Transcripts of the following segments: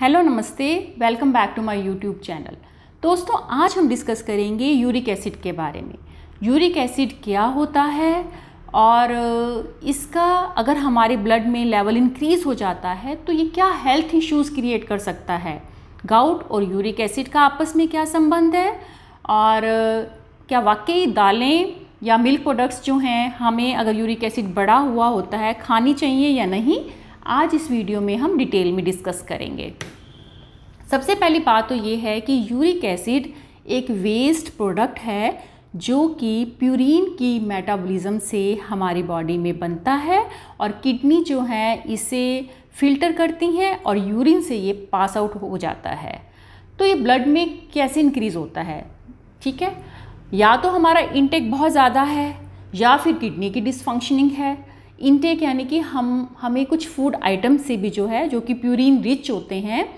hello namaste welcome back to my YouTube channel दोस्तों आज हम डिस्कस करेंगे यूरिक एसिड के बारे में यूरिक एसिड क्या होता है और इसका अगर हमारे ब्लड में लेवल इंक्रीज़ हो जाता है तो ये क्या हेल्थ इश्यूज़ क्रिएट कर सकता है गाउट और यूरिक एसिड का आपस में क्या संबंध है और क्या वाकई दालें या मिल्क प्रोडक्ट्स जो हैं हमें अगर यूरिक एसिड बढ़ा हुआ होता है खानी चाहिए या नहीं आज इस वीडियो में हम डिटेल में डिस्कस करेंगे सबसे पहली बात तो ये है कि यूरिक एसिड एक वेस्ट प्रोडक्ट है जो कि प्यूरिन की मेटाबॉलिज्म से हमारी बॉडी में बनता है और किडनी जो है इसे फिल्टर करती हैं और यूरिन से ये पास आउट हो जाता है तो ये ब्लड में कैसे इंक्रीज़ होता है ठीक है या तो हमारा इंटेक बहुत ज़्यादा है या फिर किडनी की डिसफंक्शनिंग है इनटेक यानी कि हम हमें कुछ फूड आइटम से भी जो है जो कि प्यूरिन रिच होते हैं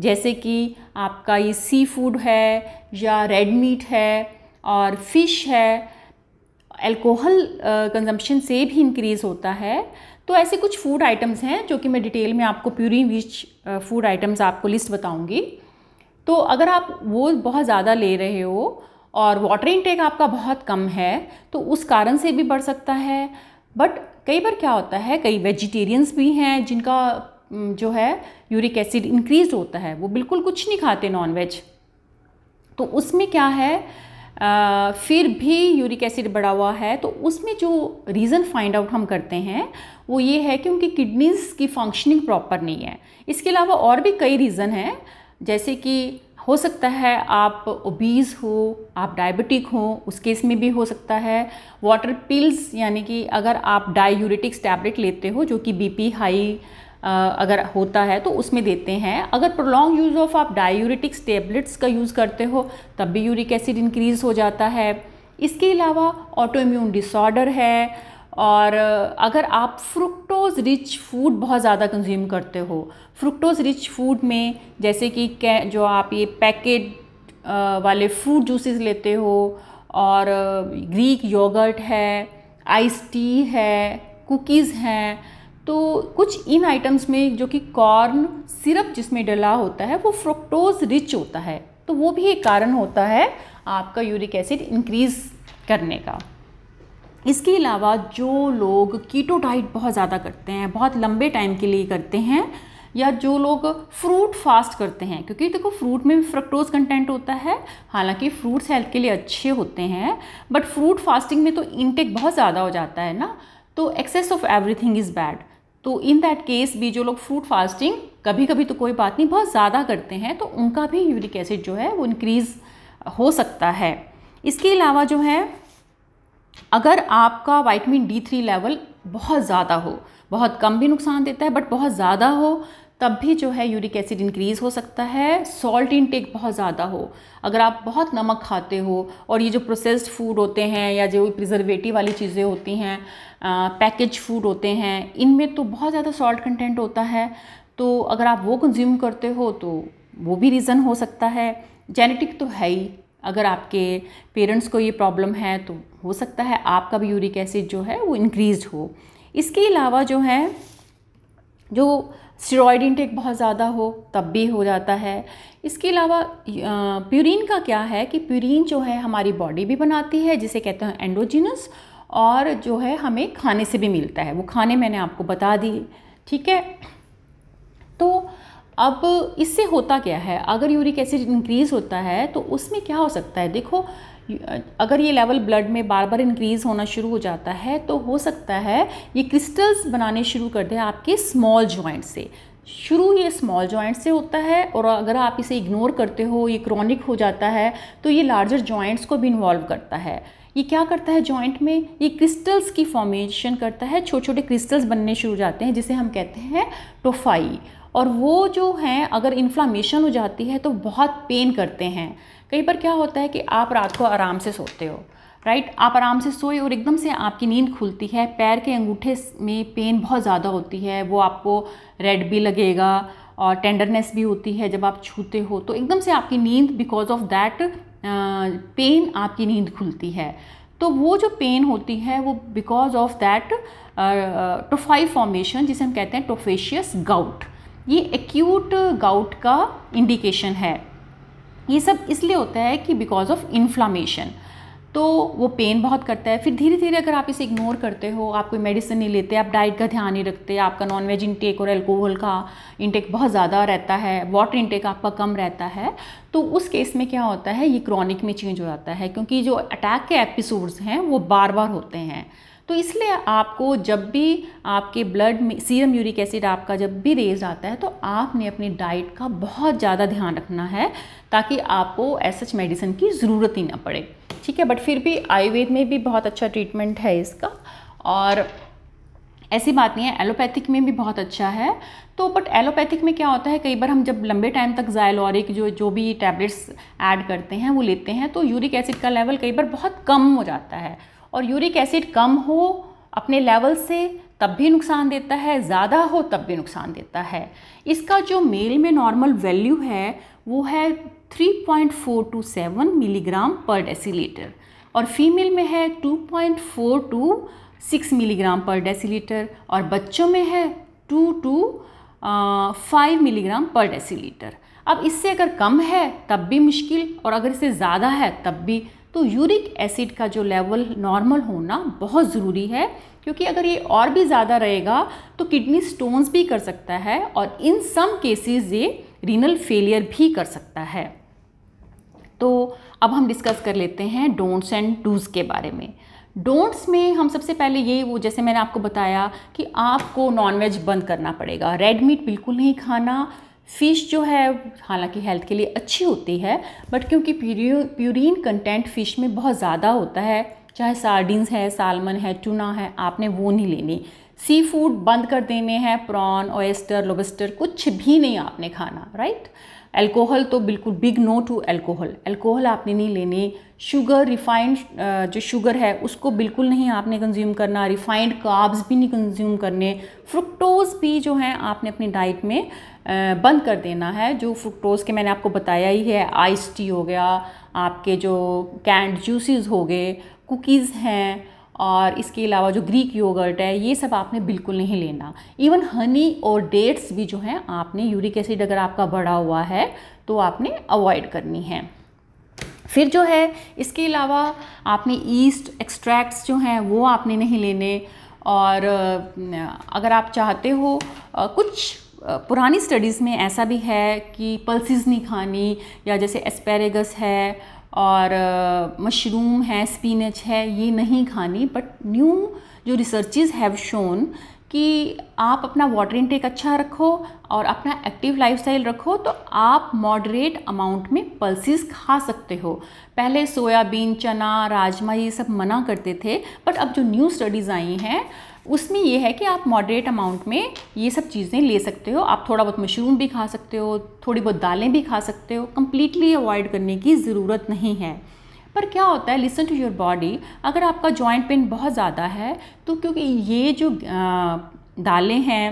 जैसे कि आपका ये सी फूड है या रेड मीट है और फिश है एल्कोहल कंजम्पशन से भी इंक्रीज़ होता है तो ऐसे कुछ फूड आइटम्स हैं जो कि मैं डिटेल में आपको प्यूरिन रिच फूड आइटम्स आपको लिस्ट बताऊंगी तो अगर आप वो बहुत ज़्यादा ले रहे हो और वाटर इनटेक आपका बहुत कम है तो उस कारण से भी बढ़ सकता है बट कई बार क्या होता है कई वेजिटेरियंस भी हैं जिनका जो है यूरिक एसिड इंक्रीज होता है वो बिल्कुल कुछ नहीं खाते नॉनवेज तो उसमें क्या है आ, फिर भी यूरिक एसिड बढ़ा हुआ है तो उसमें जो रीज़न फाइंड आउट हम करते हैं वो ये है कि उनकी किडनीज़ की फंक्शनिंग प्रॉपर नहीं है इसके अलावा और भी कई रीज़न हैं जैसे कि हो सकता है आप ओबीज़ हो आप डायबिटिक हो उस केस में भी हो सकता है वाटर पिल्स यानी कि अगर आप डायूरेटिक्स टैबलेट लेते हो जो कि बीपी हाई अगर होता है तो उसमें देते हैं अगर प्रोलॉन्ग यूज़ ऑफ आप डायूरेटिक्स टेबलेट्स का यूज़ करते हो तब भी यूरिक एसिड इंक्रीज़ हो जाता है इसके अलावा ऑटो इम्यून डिसऑर्डर है और अगर आप फ्रुक्टोज़ रिच फूड बहुत ज़्यादा कंज्यूम करते हो फ्रुक्टोज़ रिच फूड में जैसे कि जो आप ये पैकेट वाले फ्रूट जूसेस लेते हो और ग्रीक योगर्ट है आइस टी है कुकीज़ हैं तो कुछ इन आइटम्स में जो कि कॉर्न सिरप जिसमें डला होता है वो फ्रुक्टोज़ रिच होता है तो वो भी एक कारण होता है आपका यूरिक एसिड इंक्रीज़ करने का इसके अलावा जो लोग कीटो डाइट बहुत ज़्यादा करते हैं बहुत लंबे टाइम के लिए करते हैं या जो लोग फ्रूट फास्ट करते हैं क्योंकि देखो फ्रूट में भी फ्रक्टोज कंटेंट होता है हालांकि फ्रूट्स हेल्थ के लिए अच्छे होते हैं बट फ्रूट फास्टिंग में तो इनटेक बहुत ज़्यादा हो जाता है ना तो excess of everything is bad तो इन दैट केस भी जो लोग फ्रूट फास्टिंग कभी कभी तो कोई बात नहीं बहुत ज़्यादा करते हैं तो उनका भी यूरिक एसिड जो है वो इनक्रीज़ हो सकता है इसके अलावा जो है अगर आपका वाइटमिन डी थ्री लेवल बहुत ज़्यादा हो बहुत कम भी नुकसान देता है बट बहुत ज़्यादा हो तब भी जो है यूरिक एसिड इंक्रीज़ हो सकता है सॉल्ट इनटेक बहुत ज़्यादा हो अगर आप बहुत नमक खाते हो और ये जो प्रोसेस्ड फूड होते हैं या जो प्रिजर्वेटिव वाली चीज़ें होती हैं पैकेज फूड होते हैं इनमें तो बहुत ज़्यादा सॉल्ट कंटेंट होता है तो अगर आप वो कंज्यूम करते हो तो वो भी रीज़न हो सकता है जेनेटिक तो है ही अगर आपके पेरेंट्स को ये प्रॉब्लम है तो हो सकता है आपका भी यूरिक एसिड जो है वो इंक्रीज हो इसके अलावा जो है जो स्टेरॉयड इंटेक बहुत ज़्यादा हो तब भी हो जाता है इसके अलावा प्यूरिन का क्या है कि प्यूरिन जो है हमारी बॉडी भी बनाती है जिसे कहते हैं एंडोजिनस और जो है हमें खाने से भी मिलता है वो खाने मैंने आपको बता दिए ठीक है तो अब इससे होता क्या है अगर यूरिक एसिड इंक्रीज़ होता है तो उसमें क्या हो सकता है देखो अगर ये लेवल ब्लड में बार बार इंक्रीज़ होना शुरू हो जाता है तो हो सकता है ये क्रिस्टल्स बनाने शुरू कर दें आपके स्मॉल जॉइंट से शुरू ये स्मॉल जॉइंट से होता है और अगर आप इसे इग्नोर करते हो ये क्रॉनिक हो जाता है तो ये लार्जर जॉइंट्स को भी इन्वॉल्व करता है ये क्या करता है जॉइंट में ये क्रिस्टल्स की फॉर्मेशन करता है छोटे छोटे क्रिस्टल्स बनने शुरू जाते हैं जिसे हम कहते हैं टोफाई और वो जो हैं अगर इन्फ्लामेशन हो जाती है तो बहुत पेन करते हैं कई बार क्या होता है कि आप रात को आराम से सोते हो राइट आप आराम से सोए और एकदम से आपकी नींद खुलती है पैर के अंगूठे में पेन बहुत ज़्यादा होती है वो आपको रेड भी लगेगा और टेंडरनेस भी होती है जब आप छूते हो तो एकदम से आपकी नींद बिकॉज ऑफ दैट पेन आपकी नींद खुलती है तो वो जो पेन होती है वो because of that tophi formation जिसे हम कहते हैं टोफेशियस गाउट ये एक्यूट गाउट का इंडिकेशन है ये सब इसलिए होता है कि बिकॉज ऑफ इन्फ्लामेशन तो वो पेन बहुत करता है फिर धीरे धीरे अगर आप इसे इग्नोर करते हो आप कोई मेडिसिन नहीं लेते आप डाइट का ध्यान नहीं रखते आपका नॉन वेज इंटेक और एल्कोहल का इंटेक बहुत ज़्यादा रहता है वाटर इंटेक आपका कम रहता है तो उस केस में क्या होता है ये क्रॉनिक में चेंज हो जाता है क्योंकि जो अटैक के एपिसोड्स हैं वो बार बार होते हैं तो इसलिए आपको जब भी आपके ब्लड में सीरम यूरिक एसिड आपका जब भी रेज आता है तो आपने अपनी डाइट का बहुत ज़्यादा ध्यान रखना है ताकि आपको एसच मेडिसिन की ज़रूरत ही ना पड़े ठीक है बट फिर भी आयुर्वेद में भी बहुत अच्छा ट्रीटमेंट है इसका और ऐसी बात नहीं है एलोपैथिक में भी बहुत अच्छा है तो बट एलोपैथिक में क्या होता है कई बार हम जब लंबे टाइम तक जायलोरिक जो जो भी टैबलेट्स ऐड करते हैं वो लेते हैं तो यूरिक एसिड का लेवल कई बार बहुत कम हो जाता है और यूरिक एसिड कम हो अपने लेवल से तब भी नुकसान देता है ज़्यादा हो तब भी नुकसान देता है इसका जो मेल में नॉर्मल वैल्यू है वो है 3.427 मिलीग्राम पर डेसीलीटर और फीमेल में है 2.426 मिलीग्राम पर डेसीलीटर और बच्चों में है 2 two five milligram per decilitre अब इससे अगर कम है तब भी मुश्किल और अगर इससे ज़्यादा है तब भी तो यूरिक एसिड का जो लेवल नॉर्मल होना बहुत ज़रूरी है क्योंकि अगर ये और भी ज़्यादा रहेगा तो किडनी स्टोन्स भी कर सकता है और इन सम केसेस ये रीनल फेलियर भी कर सकता है तो अब हम डिस्कस कर लेते हैं डोंट्स एंड डूज़ के बारे में डोंट्स में हम सबसे पहले ये वो जैसे मैंने आपको बताया कि आपको नॉनवेज बंद करना पड़ेगा रेड मीट बिल्कुल नहीं खाना फ़िश जो है हालांकि हेल्थ के लिए अच्छी होती है बट क्योंकि प्यूरिन कंटेंट फ़िश में बहुत ज़्यादा होता है चाहे सार्डिन्स है सालमन है टूना है आपने वो नहीं लेनी सी फूड बंद कर देने हैं प्रॉन ऑयस्टर लोबस्टर कुछ भी नहीं आपने खाना राइट अल्कोहल तो बिल्कुल big no to alcohol alcohol आपने नहीं लेने शुगर रिफाइंड जो शुगर है उसको बिल्कुल नहीं आपने कंज्यूम करना रिफाइंड काब्स भी नहीं कंज्यूम करने फ्रुक्टोज भी जो है आपने अपनी डाइट में बंद कर देना है जो फ्रुक्टोज के मैंने आपको बताया ही है आइस टी हो गया आपके जो कैंड जूसेस हो गए कुकीज़ हैं और इसके अलावा जो ग्रीक योगर्ट है ये सब आपने बिल्कुल नहीं लेना इवन हनी और डेट्स भी जो हैं आपने यूरिक एसिड अगर आपका बढ़ा हुआ है तो आपने अवॉइड करनी है फिर जो है इसके अलावा आपने ईस्ट एक्सट्रैक्ट्स जो हैं वो आपने नहीं लेने और अगर आप चाहते हो कुछ पुरानी स्टडीज़ में ऐसा भी है कि पल्सिस नहीं खानी या जैसे एस्पेरेगस है और मशरूम है स्पिनच है ये नहीं खानी बट न्यू जो रिसर्च हैव शोन कि आप अपना वाटर इनटेक अच्छा रखो और अपना एक्टिव लाइफस्टाइल रखो तो आप मॉडरेट अमाउंट में पल्सिस खा सकते हो पहले सोयाबीन चना राजमा ये सब मना करते थे बट अब जो न्यू स्टडीज़ आई हैं उसमें यह है कि आप मॉडरेट अमाउंट में ये सब चीज़ें ले सकते हो आप थोड़ा बहुत मशरूम भी खा सकते हो थोड़ी बहुत दालें भी खा सकते हो कम्प्लीटली अवॉइड करने की ज़रूरत नहीं है पर क्या होता है लिसन टू योर बॉडी अगर आपका जॉइंट पेन बहुत ज़्यादा है तो क्योंकि ये जो दालें हैं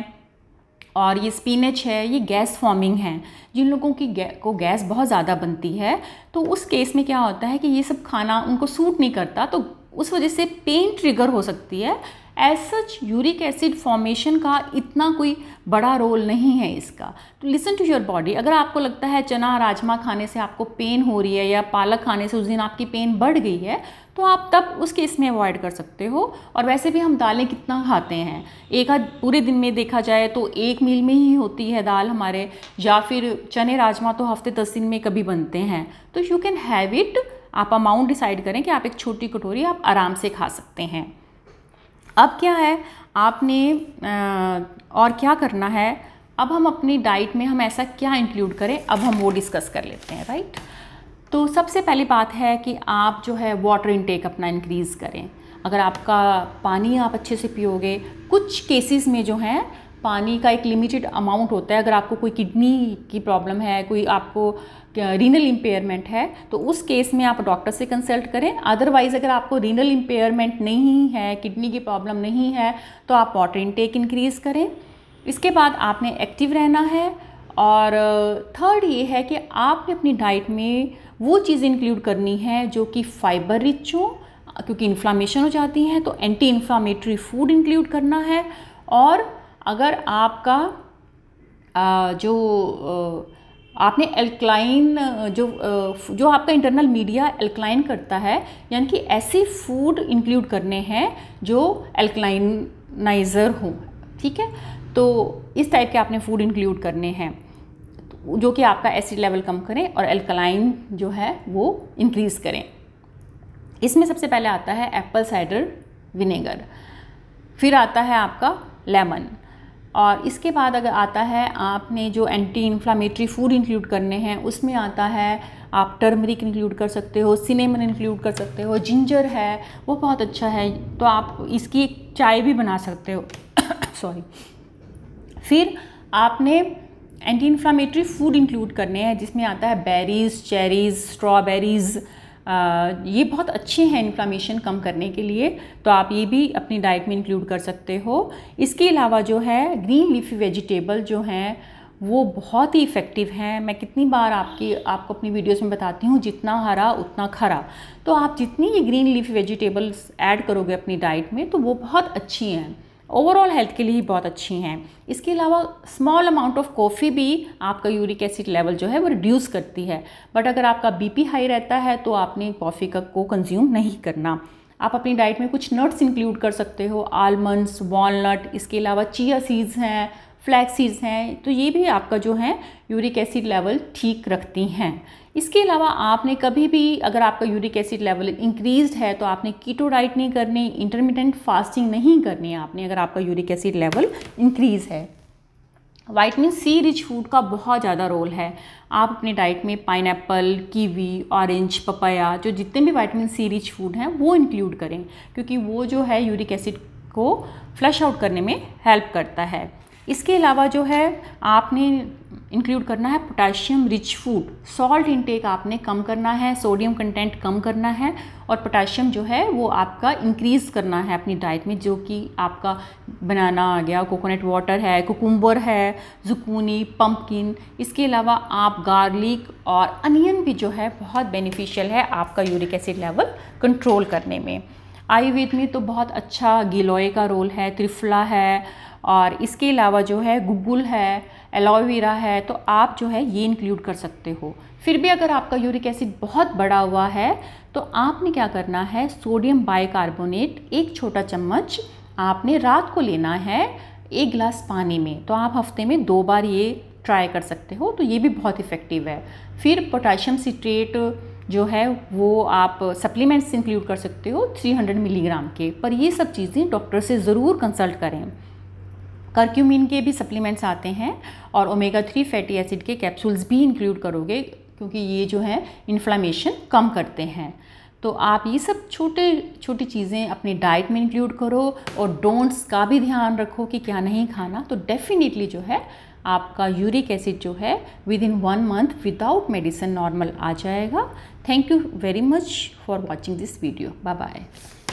और ये स्पिनच है ये गैस फॉर्मिंग है जिन लोगों की गै, को गैस बहुत ज़्यादा बनती है तो उस केस में क्या होता है कि ये सब खाना उनको सूट नहीं करता तो उस वजह से पेन ट्रिगर हो सकती है as such uric acid formation का इतना कोई बड़ा रोल नहीं है इसका तो लिसन टू योर बॉडी अगर आपको लगता है चना राजमा खाने से आपको पेन हो रही है या पालक खाने से उस दिन आपकी पेन बढ़ गई है तो आप तब उस केस में अवॉइड कर सकते हो और वैसे भी हम दालें कितना खाते हैं एक आध पूरे दिन में देखा जाए तो एक मील में ही होती है दाल हमारे या फिर चने राजमा तो हफ्ते दस दिन में कभी बनते हैं तो यू कैन हैव इट आप अमाउंट डिसाइड करें कि आप एक छोटी कटोरी आप आराम से खा सकते हैं अब क्या है आपने और क्या करना है अब हम अपनी डाइट में हम ऐसा क्या इंक्लूड करें अब हम वो डिस्कस कर लेते हैं राइट तो सबसे पहली बात है कि आप जो है वाटर इनटेक अपना इंक्रीज़ करें अगर आपका पानी आप अच्छे से पियोगे कुछ केसेस में जो है पानी का एक लिमिटेड अमाउंट होता है अगर आपको कोई किडनी की प्रॉब्लम है कोई आपको रीनल इम्पेयरमेंट है तो उस केस में आप डॉक्टर से कंसल्ट करें अदरवाइज़ अगर आपको रीनल इम्पेयरमेंट नहीं है किडनी की प्रॉब्लम नहीं है तो आप वाटर इनटेक इंक्रीज़ करें इसके बाद आपने एक्टिव रहना है और थर्ड ये है कि आपने अपनी डाइट में वो चीज़ें इंक्लूड करनी है जो कि फाइबर रिच हो क्योंकि इन्फ्लामेशन हो जाती हैं तो एंटी इन्फ्लामेटरी फूड इंक्लूड करना है और अगर आपका जो आपने एल्कलाइन जो जो आपका इंटरनल मीडिया एल्कलाइन करता है यानी कि ऐसे फूड इंक्लूड करने हैं जो एल्कलाइनाइज़र हो ठीक है तो इस टाइप के आपने फूड इंक्लूड करने हैं जो कि आपका एसिड लेवल कम करें और एल्कलाइन जो है वो इंक्रीज़ करें इसमें सबसे पहले आता है एप्पल साइडर विनेगर फिर आता है आपका लेमन और इसके बाद अगर आता है आपने जो एंटी इन्फ्लामेटरी फूड इंक्लूड करने हैं उसमें आता है आप टर्मरिक इंक्लूड कर सकते हो सिनेमन इंक्लूड कर सकते हो जिंजर है वो बहुत अच्छा है तो आप इसकी एक चाय भी बना सकते हो सॉरी फिर आपने एंटी इन्फ्लामेटरी फूड इंक्लूड करने हैं जिसमें आता है बेरीज़ चेरीज़ स्ट्रॉबेरीज़ ये बहुत अच्छे हैं इन्फ्लामेशन कम करने के लिए तो आप ये भी अपनी डाइट में इंक्लूड कर सकते हो इसके अलावा जो है ग्रीन लीफी वेजिटेबल जो हैं वो बहुत ही इफ़ेक्टिव हैं मैं कितनी बार आपकी आपको अपनी वीडियोस में बताती हूँ जितना हरा उतना खरा तो आप जितनी ये ग्रीन लीफ वेजिटेबल्स ऐड करोगे अपनी डाइट में तो वो बहुत अच्छी हैं ओवरऑल हेल्थ के लिए ही बहुत अच्छी हैं इसके अलावा स्मॉल अमाउंट ऑफ कॉफ़ी भी आपका यूरिक एसिड लेवल जो है वो रिड्यूस करती है बट अगर आपका बीपी हाई रहता है तो आपने कॉफ़ी का को कंज्यूम नहीं करना आप अपनी डाइट में कुछ नट्स इंक्लूड कर सकते हो आलमंड्स वॉलनट इसके अलावा चिया सीड्स हैं फ्लैक्स सीड्स हैं तो ये भी आपका जो है यूरिक एसिड लेवल ठीक रखती हैं इसके अलावा आपने कभी भी अगर आपका यूरिक एसिड लेवल इंक्रीज है तो आपने कीटो डाइट नहीं करनी इंटरमीडियंट फास्टिंग नहीं करनी आपने अगर आपका यूरिक एसिड लेवल इंक्रीज़ है वाइटमिन सी रिच फूड का बहुत ज़्यादा रोल है आप अपने डाइट में पाइन कीवी ऑरेंज पपाया जो जितने भी वाइटमिन सी रिच फूड हैं वो इंक्लूड करें क्योंकि वो जो है यूरिक एसिड को फ्लश आउट करने में हेल्प करता है इसके अलावा जो है आपने इंक्लूड करना है potassium rich food salt intake आपने कम करना है सोडियम कंटेंट कम करना है और पोटाशियम जो है वो आपका इंक्रीज़ करना है अपनी डाइट में जो कि आपका बनाना आ गया कोकोनट वाटर है कुकुम्बर है जुकूनी पम्पकिन इसके अलावा आप गार्लिक और अनियन भी जो है बहुत बेनिफिशियल है आपका यूरिक एसिड लेवल कंट्रोल करने में आयुर्वेद में तो बहुत अच्छा गिलोय का रोल है त्रिफला है और इसके अलावा जो है गुगुल है एलोवेरा है तो आप जो है ये इंक्लूड कर सकते हो फिर भी अगर आपका यूरिक एसिड बहुत बड़ा हुआ है तो आपने क्या करना है सोडियम बाइकार्बोनेट एक छोटा चम्मच आपने रात को लेना है एक गिलास पानी में तो आप हफ्ते में दो बार ये ट्राई कर सकते हो तो ये भी बहुत इफ़ेक्टिव है फिर पोटाशियम सिट्रेट जो है वो आप सप्लीमेंट्स इंक्लूड कर सकते हो 300 मिलीग्राम के पर ये सब चीज़ें डॉक्टर से ज़रूर कंसल्ट करें करक्यूमिन के भी सप्लीमेंट्स आते हैं और ओमेगा थ्री फैटी एसिड के कैप्सूल्स भी इंक्लूड करोगे क्योंकि ये जो है इन्फ्लामेशन कम करते हैं तो आप ये सब छोटे छोटी चीज़ें अपनी डाइट में इंक्लूड करो और डोंट्स का भी ध्यान रखो कि क्या नहीं खाना तो डेफिनेटली जो है आपका यूरिक एसिड जो है within one month without medicine normal आ जाएगा thank you very much for watching this video bye bye